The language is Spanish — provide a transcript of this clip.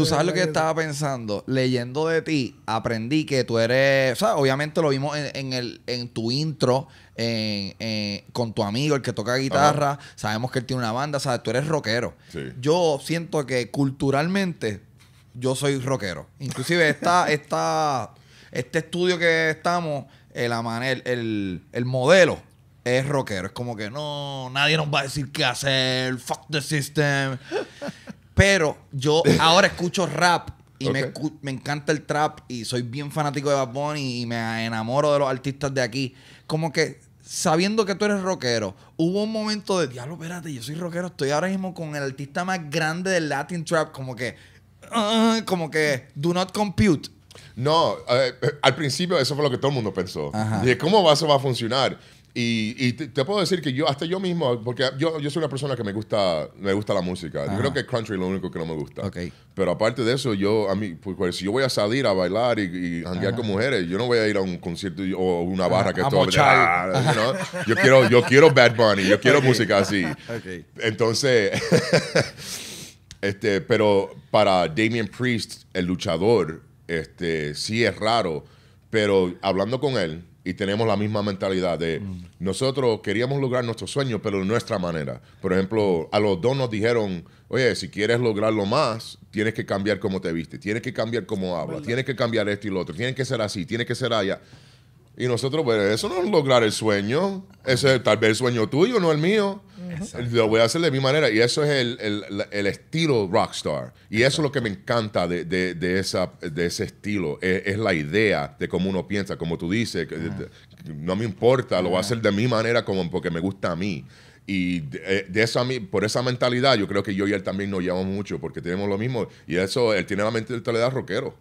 Tú sabes lo que estaba pensando. Leyendo de ti, aprendí que tú eres. O sea, obviamente lo vimos en, tu intro, con tu amigo, el que toca guitarra. Sabemos que él tiene una banda. O sea, tú eres rockero. Yo siento que culturalmente yo soy rockero. Inclusive esta, esta, este estudio que estamos, el, el modelo es rockero. Es como que no, nadie nos va a decir qué hacer. Fuck the system. Pero yo ahora escucho rap y me, encanta el trap y soy bien fanático de Bad Bunny y me enamoro de los artistas de aquí. Como que sabiendo que tú eres rockero, hubo un momento de diablo, espérate, yo soy rockero, estoy ahora mismo con el artista más grande del Latin Trap, como que, ah", como que, do not compute. No, eh, eh, al principio eso fue lo que todo el mundo pensó. Dije, ¿cómo eso va a funcionar? Y, te, puedo decir que yo, hasta yo mismo, porque yo, soy una persona que me gusta, me gusta la música. Yo creo que country es lo único que no me gusta. Pero aparte de eso, yo, a mí, pues, pues, si yo voy a salir a bailar y, y con mujeres, yo no voy a ir a un concierto o una barra que todo. Ah, yo, quiero, yo quiero Bad Bunny, yo quiero música así. Entonces. Este, pero para Damien Priest, el luchador, este, sí es raro, pero hablando con él, y tenemos la misma mentalidad de mm. nosotros queríamos lograr nuestro sueño, pero de nuestra manera. Por ejemplo, a los dos nos dijeron, oye, si quieres lograrlo más, tienes que cambiar cómo te viste, tienes que cambiar cómo hablas, tienes que cambiar esto y lo otro, tienes que ser así, tienes que ser allá. Y nosotros, bueno, pues, eso no es lograr el sueño, ese tal vez el sueño tuyo, no el mío. Lo voy a hacer de mi manera. Y eso es el, estilo rockstar. Y eso es lo que me encanta de, esa, de ese estilo. Es, la idea de cómo uno piensa, como tú dices. No me importa, lo voy a hacer de mi manera como porque me gusta a mí. Y de, eh, a mí por esa mentalidad, yo creo que yo y él también nos llevamos mucho, porque tenemos lo mismo. Y eso, él tiene la mentalidad rockero.